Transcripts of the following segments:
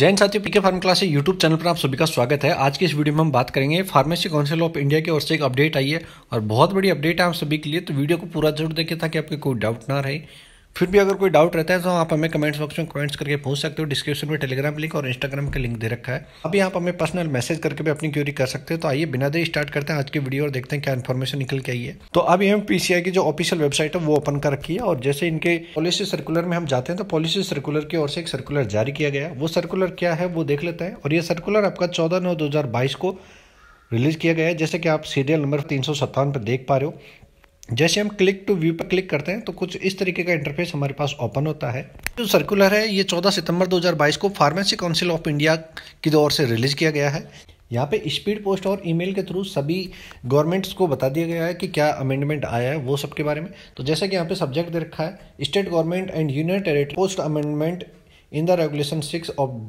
जैन साथियों PK pharm class YouTube channel पर आप सभी का स्वागत है आज की इस वीडियो में हम बात करेंगे फार्मेसी काउंसिल ऑफ इंडिया की ओर से एक अपडेट आई है और बहुत बड़ी अपडेट है आप सभी के लिए तो वीडियो को पूरा जरूर देखें ताकि आपके कोई डाउट ना रहे फिर भी अगर कोई डाउट रहता है तो आप हमें कमेंट्स बॉक्स में कमेंट्स करके पूछ सकते हो डिस्क्रिप्शन में टेलीग्राम लिंक और इंस्टाग्राम का लिंक दे रखा है अभी आप हमें पर्सनल मैसेज करके भी अपनी क्यूरी कर सकते हो तो आइए बिना देरी स्टार्ट करते हैं आज की वीडियो और देखते हैं क्या इन्फॉर्मेशन निकल के आई है तो अभी हम पीसीआई की जो ऑफिशियल वेबसाइट है वो ओपन कर रखी है और जैसे इनके पॉलिसी सर्कुलर में हम जाते हैं तो पॉलिसी सर्कुलर की ओर से एक सर्कुलर जारी किया गया वो सर्कुलर क्या है वो देख लेते हैं और ये सर्कुलर आपका चौदह नौ दो को रिलीज़ किया गया है जैसे कि आप सीरियल नंबर तीन सौ सत्तावन पर देख पा रहे हो जैसे हम क्लिक टू व्यू पर क्लिक करते हैं तो कुछ इस तरीके का इंटरफेस हमारे पास ओपन होता है जो सर्कुलर है ये 14 सितंबर 2022 को फार्मेसी काउंसिल ऑफ इंडिया की ओर से रिलीज़ किया गया है यहाँ पे स्पीड पोस्ट और ईमेल के थ्रू सभी गवर्नमेंट्स को बता दिया गया है कि क्या अमेंडमेंट आया है वो सब के बारे में तो जैसा कि यहाँ पे सब्जेक्ट दे रखा है state government and union territory post amendment in the regulation six of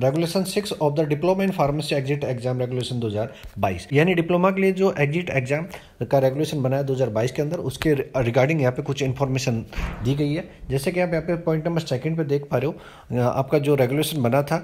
regulation six of the diploma in pharmacy exit exam regulation 2022 यानी डिप्लोमा के लिए जो एग्जिट एग्जाम का रेगुलेशन बनाया 2022 के अंदर उसके रिगार्डिंग यहाँ पे कुछ इन्फॉर्मेशन दी गई है जैसे कि आप यहाँ पे पॉइंट नंबर सेकंड पे देख पा रहे हो आपका जो रेगुलेशन बना था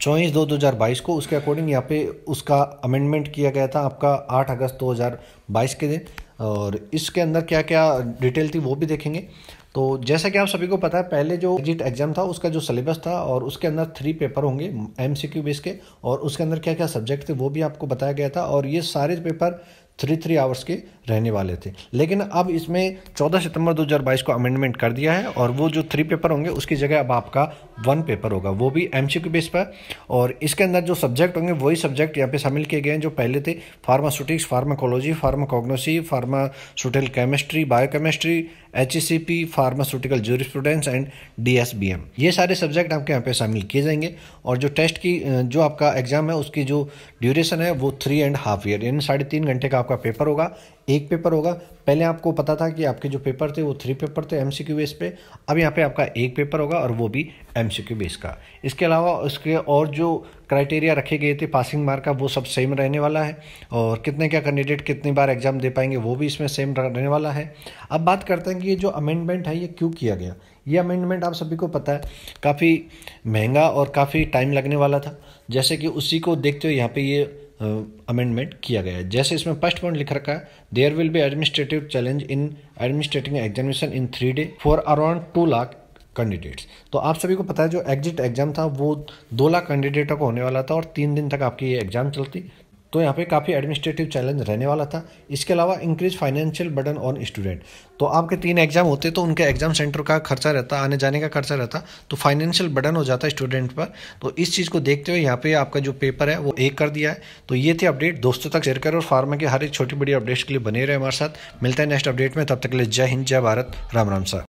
चौबीस दो दो हज़ार बाईस को उसके अकॉर्डिंग यहाँ पे उसका अमेंडमेंट किया गया था आपका आठ अगस्त दो हज़ार बाईस के दिन और इसके अंदर क्या क्या डिटेल थी वो भी देखेंगे तो जैसा कि आप सभी को पता है पहले जो एग्जिट एग्जाम e था उसका जो सिलेबस था और उसके अंदर थ्री पेपर होंगे एम सी क्यू बेस के और उसके अंदर क्या क्या सब्जेक्ट थे वो भी आपको बताया गया था और ये सारे पेपर थ्री थ्री आवर्स के रहने वाले थे लेकिन अब इसमें 14 सितंबर 2022 को अमेंडमेंट कर दिया है और वो जो थ्री पेपर होंगे उसकी जगह अब आपका वन पेपर होगा वो भी एम सी बेस पर और इसके अंदर जो सब्जेक्ट होंगे वही सब्जेक्ट यहाँ पे शामिल किए गए हैं जो पहले थे pharmaceutics pharmacology pharmacognosy pharmaceutical chemistry biochemistry H E C P pharmaceutical jurisprudence and M ये सारे सब्जेक्ट आपके यहाँ पे शामिल किए जाएंगे और जो टेस्ट की जो आपका एग्जाम है उसकी जो ड्यूरेशन है वो थ्री एंड हाफ ईयर यानी साढ़े तीन घंटे का आपका पेपर होगा एक पेपर होगा पहले आपको पता था कि आपके जो पेपर थे वो थ्री पेपर थे एम बेस पे अब यहाँ पे आपका एक पेपर होगा और वो भी एम बेस का इसके अलावा उसके और जो क्राइटेरिया रखे गए थे पासिंग मार्क का वो सब सेम रहने वाला है और कितने क्या कैंडिडेट कितनी बार एग्ज़ाम दे पाएंगे वो भी इसमें सेम रहने वाला है अब बात करते हैं कि ये जो अमेंडमेंट है ये क्यों किया गया ये अमेंडमेंट आप सभी को पता है काफ़ी महंगा और काफ़ी टाइम लगने वाला था जैसे कि उसी को देखते हुए यहाँ पर ये अमेंडमेंट किया गया है जैसे इसमें फर्स्ट पॉइंट लिख रखा है there will be administrative challenge in administrating examination in three day for around two lakh candidates तो आप सभी को पता है जो एग्जिट एग्ज़ाम था वो दो लाख कैंडिडेटों को होने वाला था और तीन दिन तक आपकी ये एग्ज़ाम चलती तो यहाँ पे काफ़ी एडमिनिस्ट्रेटिव चैलेंज रहने वाला था इसके अलावा increase financial burden on student तो आपके तीन एग्जाम होते तो उनके एग्जाम सेंटर का खर्चा रहता आने जाने का खर्चा रहता तो फाइनेंशियल बर्डन हो जाता स्टूडेंट पर तो इस चीज़ को देखते हुए यहाँ पे आपका जो पेपर है वो एक कर दिया है तो ये थे अपडेट दोस्तों तक शेयर करें और फार्मा के हर एक छोटी बड़ी अपडेट्स के लिए बने रहे हमारे साथ मिलता है नेक्स्ट अपडेट में तब तक के लिए जय हिंद जय भारत राम राम साहब